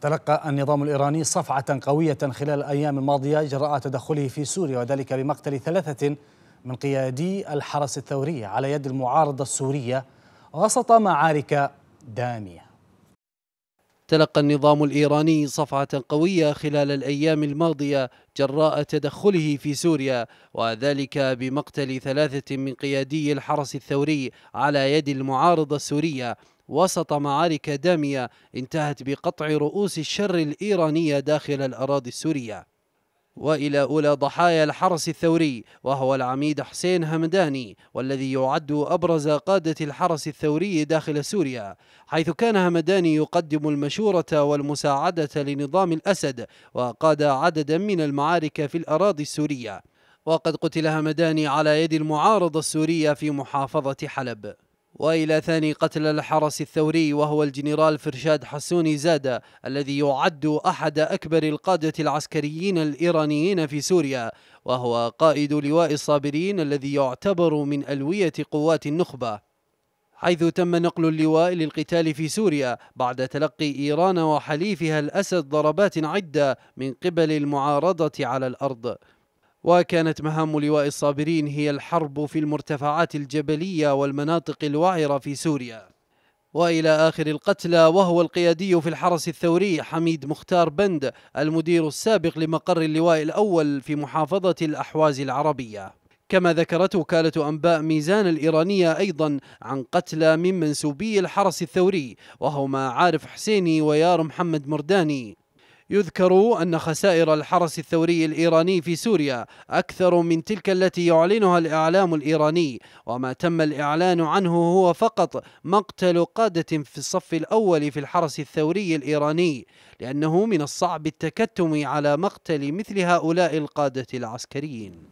تلقى النظام الإيراني صفعة قوية خلال الأيام الماضية جراء تدخله في سوريا وذلك بمقتل ثلاثة من قيادي الحرس الثوري على يد المعارضة السورية وسط معارك دامية تلقى النظام الإيراني صفعة قوية خلال الأيام الماضية جراء تدخله في سوريا وذلك بمقتل ثلاثة من قيادي الحرس الثوري على يد المعارضة السورية وسط معارك دامية انتهت بقطع رؤوس الشر الإيرانية داخل الأراضي السورية وإلى أولى ضحايا الحرس الثوري وهو العميد حسين همداني والذي يعد أبرز قادة الحرس الثوري داخل سوريا حيث كان همداني يقدم المشورة والمساعدة لنظام الأسد وقاد عددا من المعارك في الأراضي السورية وقد قتل همداني على يد المعارضة السورية في محافظة حلب وإلى ثاني قتل الحرس الثوري وهو الجنرال فرشاد حسوني زادة الذي يعد أحد أكبر القادة العسكريين الإيرانيين في سوريا وهو قائد لواء الصابرين الذي يعتبر من ألوية قوات النخبة حيث تم نقل اللواء للقتال في سوريا بعد تلقي إيران وحليفها الأسد ضربات عدة من قبل المعارضة على الأرض وكانت مهام لواء الصابرين هي الحرب في المرتفعات الجبلية والمناطق الوعرة في سوريا وإلى آخر القتلى وهو القيادي في الحرس الثوري حميد مختار بند المدير السابق لمقر اللواء الأول في محافظة الأحواز العربية كما ذكرت وكالة أنباء ميزان الإيرانية أيضا عن قتلى من منسوبي الحرس الثوري وهما عارف حسيني ويار محمد مرداني يذكر أن خسائر الحرس الثوري الإيراني في سوريا أكثر من تلك التي يعلنها الإعلام الإيراني وما تم الإعلان عنه هو فقط مقتل قادة في الصف الأول في الحرس الثوري الإيراني لأنه من الصعب التكتم على مقتل مثل هؤلاء القادة العسكريين